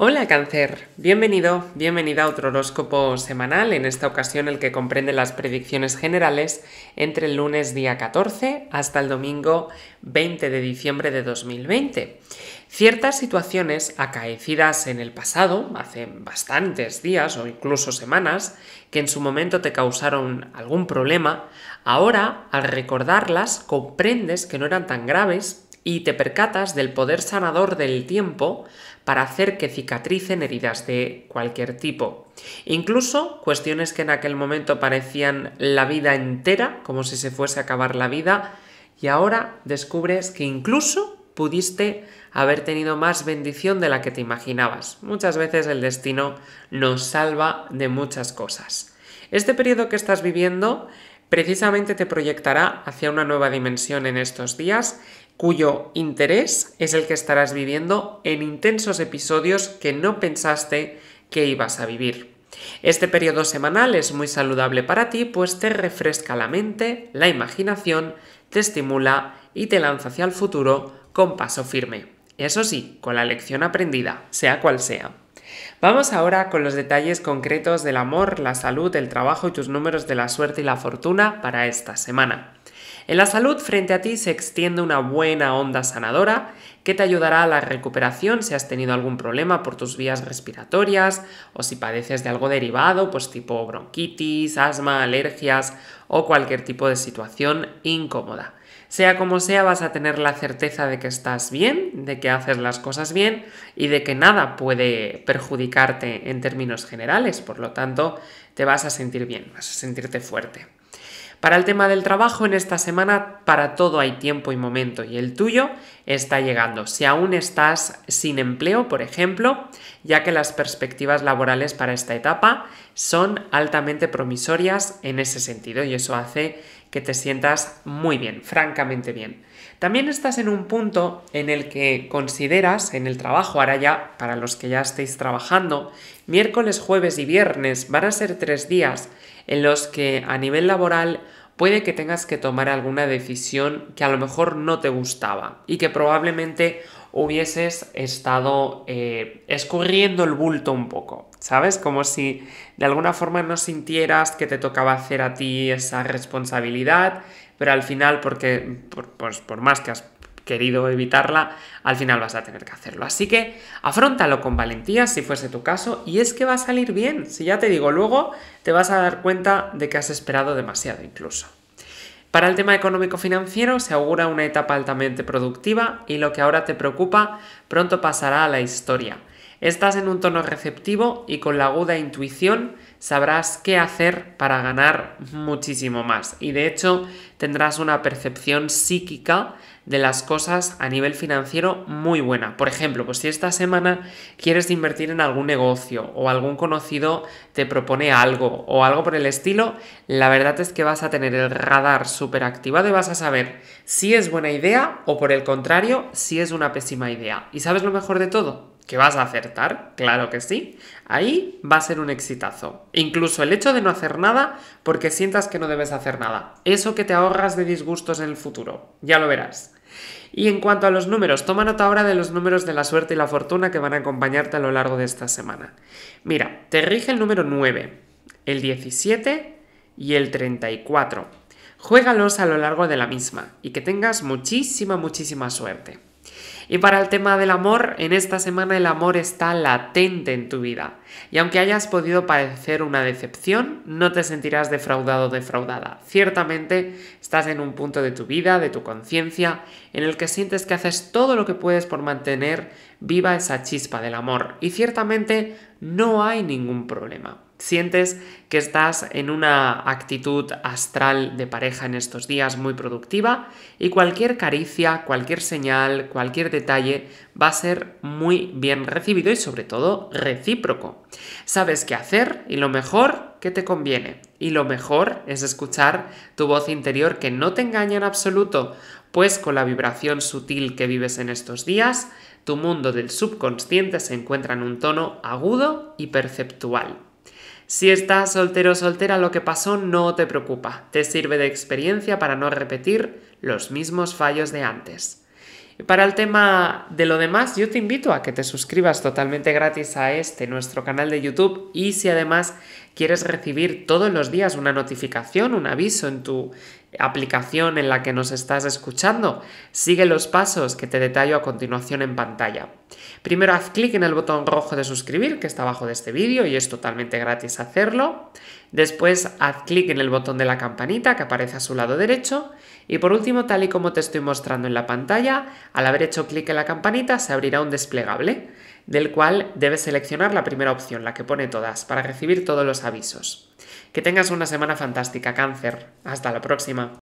Hola cáncer, bienvenido, bienvenida a otro horóscopo semanal, en esta ocasión el que comprende las predicciones generales entre el lunes día 14 hasta el domingo 20 de diciembre de 2020. Ciertas situaciones acaecidas en el pasado, hace bastantes días o incluso semanas, que en su momento te causaron algún problema, ahora al recordarlas comprendes que no eran tan graves y te percatas del poder sanador del tiempo para hacer que cicatricen heridas de cualquier tipo. Incluso cuestiones que en aquel momento parecían la vida entera, como si se fuese a acabar la vida, y ahora descubres que incluso pudiste haber tenido más bendición de la que te imaginabas. Muchas veces el destino nos salva de muchas cosas. Este periodo que estás viviendo precisamente te proyectará hacia una nueva dimensión en estos días cuyo interés es el que estarás viviendo en intensos episodios que no pensaste que ibas a vivir. Este periodo semanal es muy saludable para ti, pues te refresca la mente, la imaginación, te estimula y te lanza hacia el futuro con paso firme. Eso sí, con la lección aprendida, sea cual sea. Vamos ahora con los detalles concretos del amor, la salud, el trabajo y tus números de la suerte y la fortuna para esta semana. En la salud frente a ti se extiende una buena onda sanadora que te ayudará a la recuperación si has tenido algún problema por tus vías respiratorias o si padeces de algo derivado, pues tipo bronquitis, asma, alergias o cualquier tipo de situación incómoda. Sea como sea, vas a tener la certeza de que estás bien, de que haces las cosas bien y de que nada puede perjudicarte en términos generales. Por lo tanto, te vas a sentir bien, vas a sentirte fuerte. Para el tema del trabajo, en esta semana para todo hay tiempo y momento y el tuyo está llegando. Si aún estás sin empleo, por ejemplo, ya que las perspectivas laborales para esta etapa son altamente promisorias en ese sentido y eso hace que te sientas muy bien, francamente bien. También estás en un punto en el que consideras en el trabajo, ahora ya para los que ya estéis trabajando Miércoles, jueves y viernes van a ser tres días en los que a nivel laboral puede que tengas que tomar alguna decisión que a lo mejor no te gustaba y que probablemente hubieses estado eh, escurriendo el bulto un poco, ¿sabes? Como si de alguna forma no sintieras que te tocaba hacer a ti esa responsabilidad, pero al final, porque pues, por más que has querido evitarla, al final vas a tener que hacerlo. Así que afrontalo con valentía si fuese tu caso y es que va a salir bien. Si ya te digo luego, te vas a dar cuenta de que has esperado demasiado incluso. Para el tema económico-financiero se augura una etapa altamente productiva y lo que ahora te preocupa pronto pasará a la historia. Estás en un tono receptivo y con la aguda intuición sabrás qué hacer para ganar muchísimo más. Y de hecho tendrás una percepción psíquica de las cosas a nivel financiero muy buena. Por ejemplo, pues si esta semana quieres invertir en algún negocio o algún conocido te propone algo o algo por el estilo, la verdad es que vas a tener el radar súper activado y vas a saber si es buena idea o por el contrario, si es una pésima idea. ¿Y sabes lo mejor de todo? que vas a acertar, claro que sí, ahí va a ser un exitazo. Incluso el hecho de no hacer nada porque sientas que no debes hacer nada. Eso que te ahorras de disgustos en el futuro, ya lo verás. Y en cuanto a los números, toma nota ahora de los números de la suerte y la fortuna que van a acompañarte a lo largo de esta semana. Mira, te rige el número 9, el 17 y el 34. Juégalos a lo largo de la misma y que tengas muchísima, muchísima suerte. Y para el tema del amor, en esta semana el amor está latente en tu vida. Y aunque hayas podido parecer una decepción, no te sentirás defraudado o defraudada. Ciertamente estás en un punto de tu vida, de tu conciencia, en el que sientes que haces todo lo que puedes por mantener viva esa chispa del amor. Y ciertamente no hay ningún problema. Sientes que estás en una actitud astral de pareja en estos días muy productiva y cualquier caricia, cualquier señal, cualquier detalle va a ser muy bien recibido y sobre todo recíproco. Sabes qué hacer y lo mejor que te conviene. Y lo mejor es escuchar tu voz interior que no te engaña en absoluto, pues con la vibración sutil que vives en estos días, tu mundo del subconsciente se encuentra en un tono agudo y perceptual. Si estás soltero o soltera, lo que pasó no te preocupa, te sirve de experiencia para no repetir los mismos fallos de antes. Y para el tema de lo demás, yo te invito a que te suscribas totalmente gratis a este nuestro canal de YouTube y si además quieres recibir todos los días una notificación, un aviso en tu aplicación en la que nos estás escuchando, sigue los pasos que te detallo a continuación en pantalla. Primero haz clic en el botón rojo de suscribir que está abajo de este vídeo y es totalmente gratis hacerlo. Después haz clic en el botón de la campanita que aparece a su lado derecho. Y por último, tal y como te estoy mostrando en la pantalla, al haber hecho clic en la campanita se abrirá un desplegable del cual debes seleccionar la primera opción, la que pone todas, para recibir todos los avisos. Que tengas una semana fantástica, cáncer. Hasta la próxima.